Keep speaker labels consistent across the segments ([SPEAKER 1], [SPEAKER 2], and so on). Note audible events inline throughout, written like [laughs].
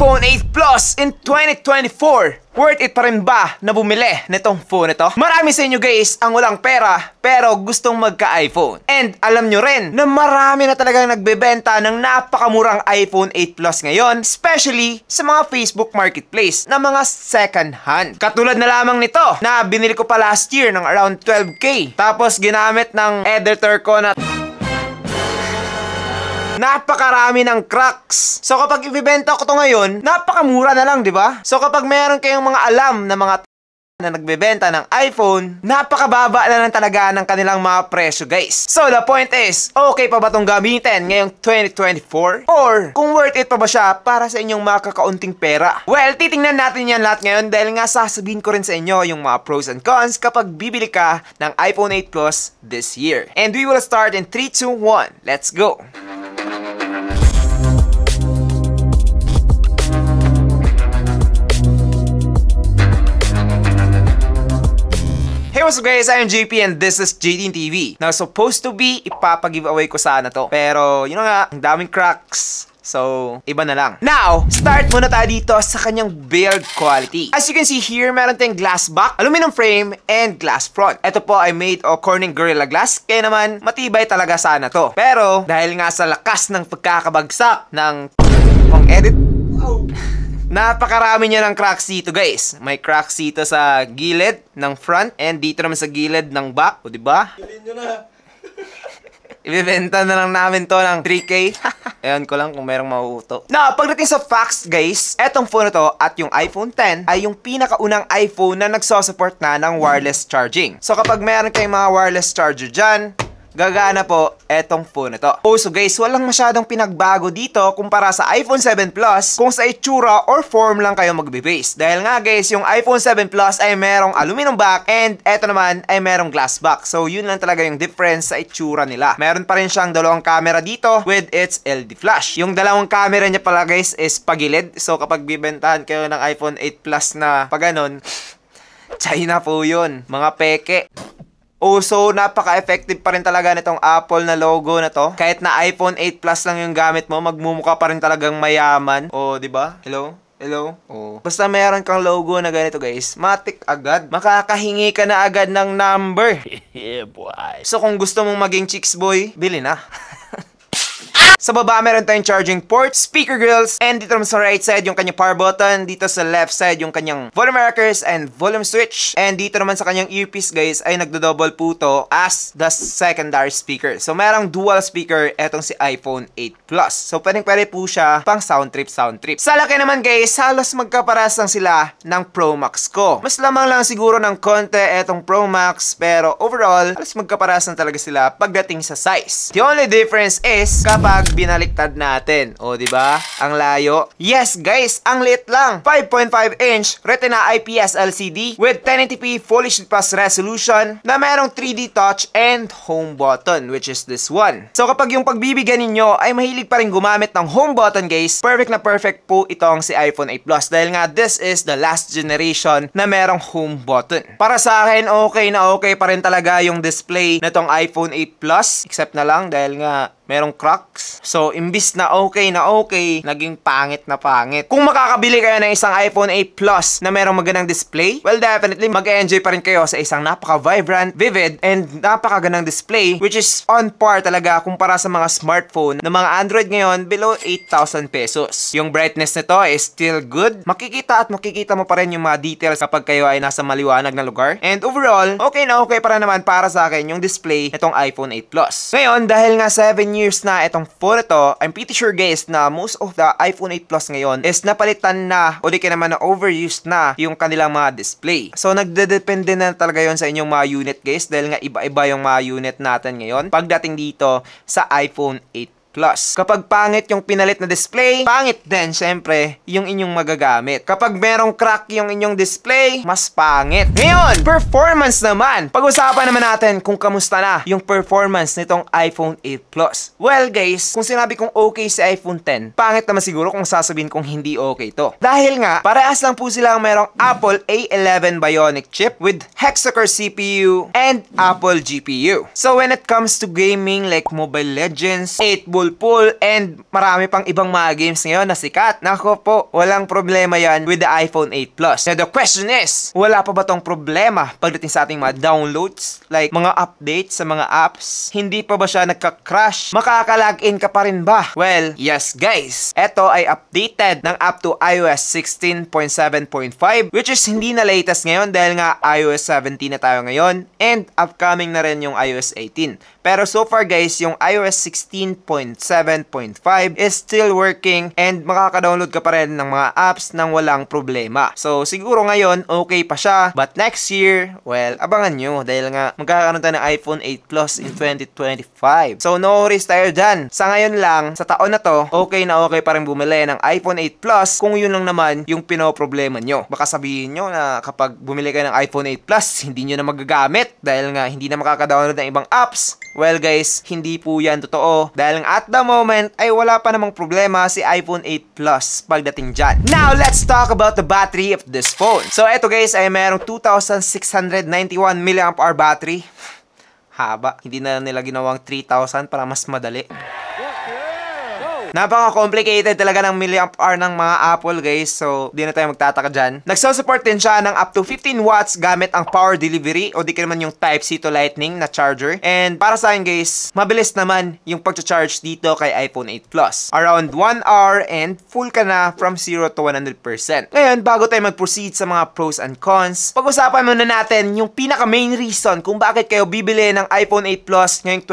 [SPEAKER 1] iPhone 8 Plus in 2024. Worth it pa rin ba na bumili nitong phone ito? Marami sa inyo guys ang walang pera pero gustong magka-iPhone. And alam nyo rin na marami na talagang nagbebenta ng napakamurang iPhone 8 Plus ngayon, especially sa mga Facebook Marketplace na mga second hand. Katulad na lamang nito na binili ko pa last year ng around 12k. Tapos ginamit ng editor ko na napakarami ng cracks. So kapag ibibenta ko to ngayon, napakamura na lang, di ba? So kapag meron kayong mga alam na mga na nagbebenta ng iPhone, napakababa na lang talaga ng kanilang mga presyo guys. So the point is, okay pa ba itong gamitin ngayong 2024? Or kung worth it pa ba siya para sa inyong makakaunting pera? Well, titingnan natin yan lahat ngayon dahil nga sasabihin ko rin sa inyo yung mga pros and cons kapag bibili ka ng iPhone 8 Plus this year. And we will start in 3, 2, 1. Let's go! Hey, what's up guys? I'm JP and this is JDN TV. Now, supposed to be, ipapagiveaway ko sana to. Pero, you know nga, ang daming cracks. So, iba na lang. Now, start muna tayo dito sa kanyang build quality. As you can see here, meron tayong glass back, aluminum frame, and glass front. Ito po ay made of Corning Gorilla Glass, kaya naman matibay talaga sana to. Pero, dahil nga sa lakas ng pagkakabagsak ng... Kung edit Napakarami niya ng cracks dito guys. May cracks dito sa gilid ng front and dito naman sa gilid ng back. O diba? Bilhin na. [laughs] Ibebenta na lang namin to ng 3K. [laughs] Ayan ko lang kung merong mauuto. Na, pagdating sa facts guys, etong phone na to at yung iPhone 10 ay yung pinakaunang iPhone na nagsosupport na ng wireless charging. So kapag meron kayong mga wireless charger dyan, gagana po etong phone na to. Oh, so guys, walang masyadong pinagbago dito kumpara sa iPhone 7 Plus kung sa itsura or form lang kayo magbe-base. Dahil nga guys, yung iPhone 7 Plus ay merong aluminum back and eto naman ay merong glass back. So yun lang talaga yung difference sa itsura nila. Meron pa rin siyang dalawang camera dito with its LED flash. Yung dalawang camera niya pala guys is pagilid. So kapag bibentahan kayo ng iPhone 8 Plus na pag ganun, [laughs] China po yun, mga peke. Oh, so napaka-effective pa rin talaga nitong Apple na logo na to. Kahit na iPhone 8 Plus lang yung gamit mo, magmumukha pa rin talagang mayaman. Oh, 'di ba? Hello? Hello? Oh. Basta mayroon kang logo na ganito guys, matik agad. Makakahingi ka na agad ng number. [laughs] yeah, boy. So kung gusto mong maging chicks boy, bili na. [laughs] Sa baba, meron tayong charging port, speaker grills, and dito naman sa right side, yung kanyang power button. Dito sa left side, yung kanyang volume rockers and volume switch. And dito naman sa kanyang earpiece, guys, ay nagdo-double po to as the secondary speaker. So, merong dual speaker etong si iPhone 8 Plus. So, pwedeng pwede po siya pang sound trip, sound trip. Sa laki naman, guys, halos magkaparas lang sila ng Pro Max ko. Mas lamang lang siguro ng konti etong Pro Max, pero overall, halos magkaparas lang talaga sila pagdating sa size. The only difference is kapag binaliktad natin. O, di ba? Ang layo. Yes, guys, ang lit lang. 5.5 inch Retina IPS LCD with 1080p Full HD Plus resolution na merong 3D touch and home button, which is this one. So, kapag yung pagbibigyan ninyo ay mahilig pa rin gumamit ng home button, guys, perfect na perfect po itong si iPhone 8 Plus dahil nga this is the last generation na merong home button. Para sa akin, okay na okay pa rin talaga yung display na iPhone 8 Plus, except na lang dahil nga merong cracks. So, imbis na okay na okay, naging pangit na pangit. Kung makakabili kayo ng isang iPhone 8 Plus na merong magandang display, well, definitely, mag-enjoy pa rin kayo sa isang napaka-vibrant, vivid, and napakagandang display, which is on par talaga kumpara sa mga smartphone ng mga Android ngayon below 8,000 pesos. Yung brightness nito is still good. Makikita at makikita mo pa rin yung mga details kapag kayo ay nasa maliwanag na lugar. And overall, okay na okay para naman para sa akin yung display nitong iPhone 8 Plus. Ngayon, dahil nga 7 years na itong phone ito, I'm pretty sure guys na most of the iPhone 8 Plus ngayon is napalitan na o di ka naman na overused na yung kanilang mga display. So nagdedepende na talaga yon sa inyong mga unit guys dahil nga iba-iba yung mga unit natin ngayon pagdating dito sa iPhone 8 Plus, kapag pangit yung pinalit na display, pangit din syempre yung inyong magagamit. Kapag merong crack yung inyong display, mas pangit. Ngayon, performance naman. Pag-usapan naman natin kung kamusta na yung performance nitong iPhone 8 Plus. Well guys, kung sinabi kong okay si iPhone 10, pangit naman siguro kung sasabihin kong hindi okay to. Dahil nga, parehas lang po sila merong Apple A11 Bionic chip with hexacore CPU and Apple GPU. So when it comes to gaming like Mobile Legends, 8 Rumble Pool, and marami pang ibang mga games ngayon na sikat. Nako po, walang problema yan with the iPhone 8 Plus. Now, the question is, wala pa ba tong problema pagdating sa ating mga downloads? Like, mga updates sa mga apps? Hindi pa ba siya nagka-crash? Makaka-login ka pa rin ba? Well, yes guys. Ito ay updated ng up to iOS 16.7.5 which is hindi na latest ngayon dahil nga iOS 17 na tayo ngayon and upcoming na rin yung iOS 18. Pero so far guys, yung iOS 16. 7.5 is still working and makaka-download ka pa rin ng mga apps nang walang problema. So siguro ngayon okay pa siya but next year, well abangan nyo dahil nga magkakaroon tayo ng iPhone 8 Plus in 2025. So no worries tayo dyan. Sa ngayon lang, sa taon na to, okay na okay pa rin bumili ng iPhone 8 Plus kung yun lang naman yung pinoproblema nyo. Baka sabihin nyo na kapag bumili kayo ng iPhone 8 Plus, [laughs] hindi nyo na magagamit dahil nga hindi na makaka-download ng ibang apps. Well guys, hindi po yan totoo dahil at the moment ay wala pa namang problema si iPhone 8 Plus pagdating dyan. Now, let's talk about the battery of this phone. So eto guys ay merong 2,691 mAh battery. Haba, hindi na nila ginawang 3,000 para mas madali. Napaka-complicated talaga ng milliamp hour ng mga Apple guys. So, di na tayo magtataka dyan. Nagsusupport din siya ng up to 15 watts gamit ang power delivery o di ka naman yung Type-C to Lightning na charger. And para sa akin guys, mabilis naman yung pag-charge dito kay iPhone 8 Plus. Around 1 hour and full ka na from 0 to 100%. Ngayon, bago tayo mag-proceed sa mga pros and cons, pag-usapan muna natin yung pinaka-main reason kung bakit kayo bibili ng iPhone 8 Plus ngayong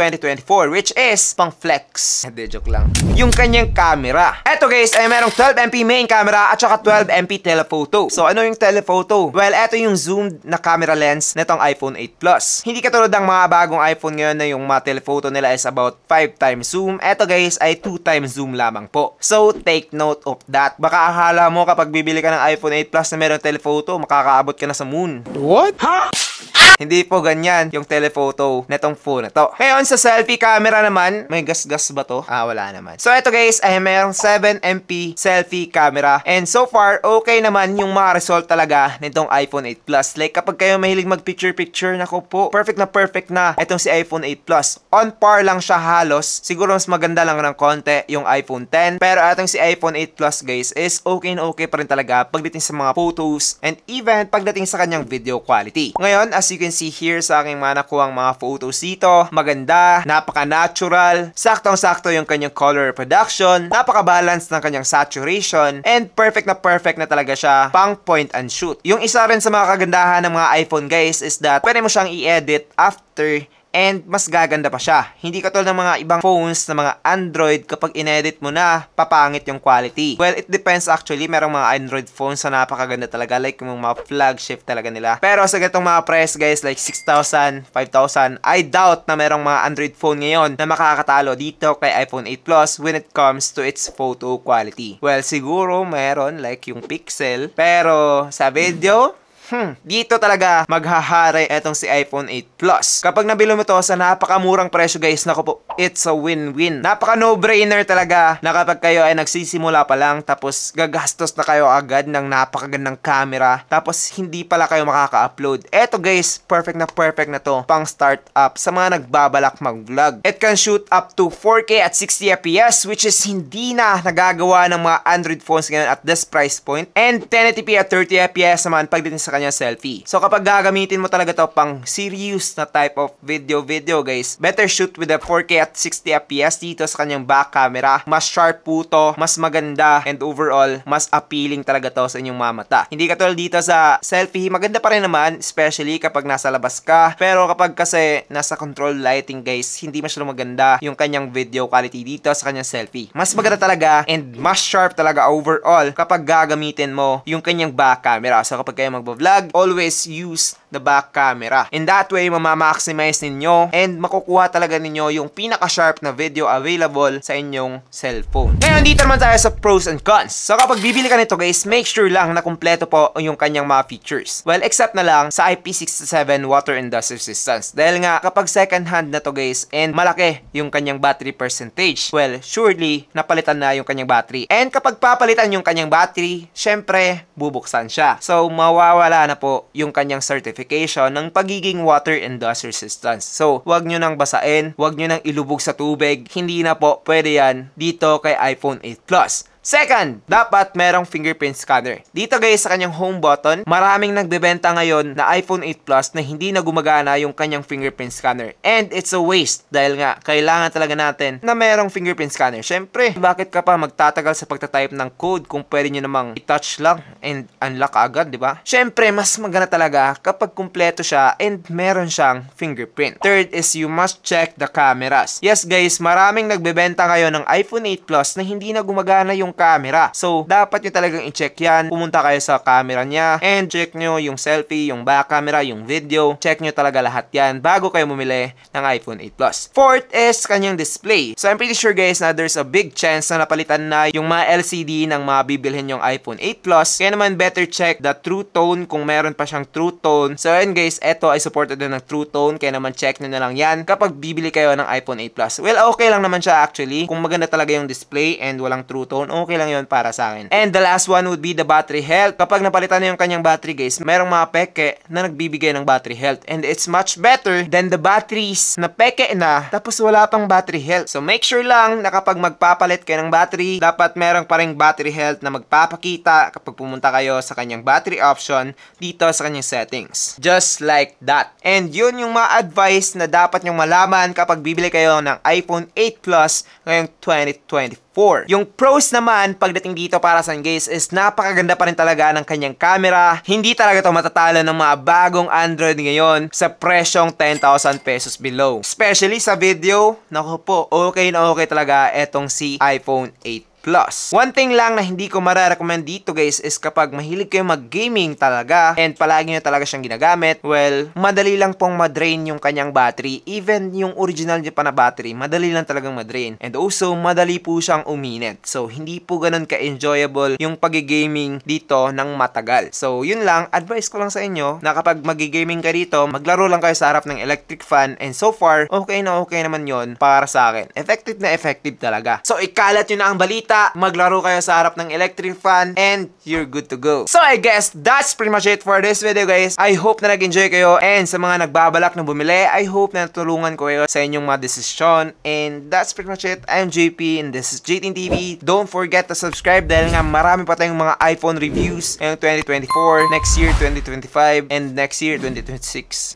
[SPEAKER 1] 2024 which is pang flex. Hindi, joke lang. Yung kay kanyang camera. Eto guys ay merong 12MP main camera at saka 12MP telephoto. So ano yung telephoto? Well, eto yung zoomed na camera lens nitong iPhone 8 Plus. Hindi katulad ng mga bagong iPhone ngayon na yung mga telephoto nila is about 5 times zoom. Eto guys ay 2 times zoom lamang po. So take note of that. Baka akala mo kapag bibili ka ng iPhone 8 Plus na merong telephoto, makakaabot ka na sa moon. What? Ha? Huh? Hindi po ganyan yung telephoto netong phone na to. Ngayon sa selfie camera naman, may gasgas -gas ba to? Ah, wala naman. So ito guys, ay mayroong 7MP selfie camera. And so far, okay naman yung mga result talaga nitong iPhone 8 Plus. Like kapag kayo mahilig mag picture-picture, nako po, perfect na perfect na itong si iPhone 8 Plus. On par lang siya halos. Siguro mas maganda lang ng konti yung iPhone 10. Pero itong si iPhone 8 Plus guys is okay na okay pa rin talaga pagdating sa mga photos and even pagdating sa kanyang video quality. Ngayon, as you can can see here sa aking mga nakuhang mga photos dito. Maganda, napaka-natural, saktong-sakto yung kanyang color production, napaka-balance ng kanyang saturation, and perfect na perfect na talaga siya pang point and shoot. Yung isa rin sa mga kagandahan ng mga iPhone guys is that pwede mo siyang i-edit after and mas gaganda pa siya. Hindi katulad ng mga ibang phones na mga Android kapag inedit mo na, papangit yung quality. Well, it depends actually. Merong mga Android phones na napakaganda talaga like yung mga flagship talaga nila. Pero sa ganitong mga price guys like 6,000, 5,000, I doubt na merong mga Android phone ngayon na makakatalo dito kay iPhone 8 Plus when it comes to its photo quality. Well, siguro meron like yung Pixel. Pero sa video, hmm, dito talaga maghahari etong si iPhone 8 Plus. Kapag nabili mo to sa napakamurang presyo guys, nako po, it's a win-win. Napaka no-brainer talaga na kapag kayo ay nagsisimula pa lang tapos gagastos na kayo agad ng napakagandang camera tapos hindi pala kayo makaka-upload. Eto guys, perfect na perfect na to pang start up sa mga nagbabalak mag-vlog. It can shoot up to 4K at 60 FPS which is hindi na nagagawa ng mga Android phones ngayon at this price point and 1080p at 30 FPS naman pagdating sa kanya selfie. So kapag gagamitin mo talaga to pang serious na type of video-video guys, better shoot with a 4K at 60fps dito sa kanyang back camera. Mas sharp po to, mas maganda, and overall, mas appealing talaga to sa inyong mamata. Hindi katulad dito sa selfie, maganda pa rin naman, especially kapag nasa labas ka. Pero kapag kasi nasa control lighting guys, hindi masyadong maganda yung kanyang video quality dito sa kanyang selfie. Mas maganda talaga and mas sharp talaga overall kapag gagamitin mo yung kanyang back camera. So kapag kayo magbablog, vlog, always use the back camera. In that way, mamamaximize ninyo and makukuha talaga ninyo yung pinaka-sharp na video available sa inyong cellphone. Ngayon, dito naman tayo sa pros and cons. So kapag bibili ka nito guys, make sure lang na kumpleto po yung kanyang mga features. Well, except na lang sa IP67 water and dust resistance. Dahil nga, kapag second hand na to guys, and malaki yung kanyang battery percentage, well, surely, napalitan na yung kanyang battery. And kapag papalitan yung kanyang battery, syempre, bubuksan siya. So, mawawala nawawala na po yung kanyang certification ng pagiging water and dust resistance. So, huwag nyo nang basain, huwag nyo nang ilubog sa tubig, hindi na po pwede yan dito kay iPhone 8 Plus. Second, dapat merong fingerprint scanner. Dito guys sa kanyang home button, maraming nagbebenta ngayon na iPhone 8 Plus na hindi na gumagana yung kanyang fingerprint scanner. And it's a waste dahil nga kailangan talaga natin na merong fingerprint scanner. Siyempre, bakit ka pa magtatagal sa pagtatype ng code kung pwede nyo namang i-touch lang and unlock agad, di ba? Siyempre, mas maganda talaga kapag kumpleto siya and meron siyang fingerprint. Third is you must check the cameras. Yes guys, maraming nagbebenta ngayon ng iPhone 8 Plus na hindi na gumagana yung camera. So, dapat nyo talagang i-check yan. Pumunta kayo sa camera niya and check nyo yung selfie, yung back camera, yung video. Check nyo talaga lahat yan bago kayo bumili ng iPhone 8 Plus. Fourth is kanyang display. So, I'm pretty sure guys na there's a big chance na napalitan na yung mga LCD ng mga bibilhin yung iPhone 8 Plus. Kaya naman better check the true tone kung meron pa siyang true tone. So, ayun guys, eto ay supported na ng true tone. Kaya naman check nyo na lang yan kapag bibili kayo ng iPhone 8 Plus. Well, okay lang naman siya actually. Kung maganda talaga yung display and walang true tone, okay okay lang yon para sa akin. And the last one would be the battery health. Kapag napalitan na yung kanyang battery guys, merong mga peke na nagbibigay ng battery health. And it's much better than the batteries na peke na tapos wala pang battery health. So make sure lang na kapag magpapalit kayo ng battery, dapat merong pa battery health na magpapakita kapag pumunta kayo sa kanyang battery option dito sa kanyang settings. Just like that. And yun yung mga advice na dapat nyong malaman kapag bibili kayo ng iPhone 8 Plus ngayong 2024. 4. Yung pros naman pagdating dito para sa guys is napakaganda pa rin talaga ng kanyang camera. Hindi talaga to matatalo ng mga bagong Android ngayon sa presyong 10,000 pesos below. Especially sa video, naku po, okay na okay talaga itong si iPhone 8 Plus. One thing lang na hindi ko mararecommend dito guys is kapag mahilig kayo mag-gaming talaga and palagi nyo talaga siyang ginagamit, well, madali lang pong ma-drain yung kanyang battery. Even yung original niya pa na battery, madali lang talagang ma-drain. And also, madali po siyang uminit. So, hindi po ganun ka-enjoyable yung pag-gaming dito ng matagal. So, yun lang. Advice ko lang sa inyo na kapag mag-gaming ka dito, maglaro lang kayo sa harap ng electric fan and so far, okay na okay naman yon para sa akin. Effective na effective talaga. So, ikalat nyo na ang balita siya, maglaro kayo sa harap ng electric fan, and you're good to go. So I guess that's pretty much it for this video guys. I hope na nag-enjoy kayo and sa mga nagbabalak na bumili, I hope na natulungan ko kayo sa inyong mga desisyon. And that's pretty much it. I'm JP and this is JTN TV. Don't forget to subscribe dahil nga marami pa tayong mga iPhone reviews ngayong 2024, next year 2025, and next year 2026.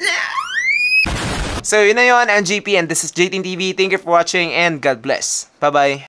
[SPEAKER 1] So yun na yun, I'm JP and this is JTN TV. Thank you for watching and God bless. Bye-bye.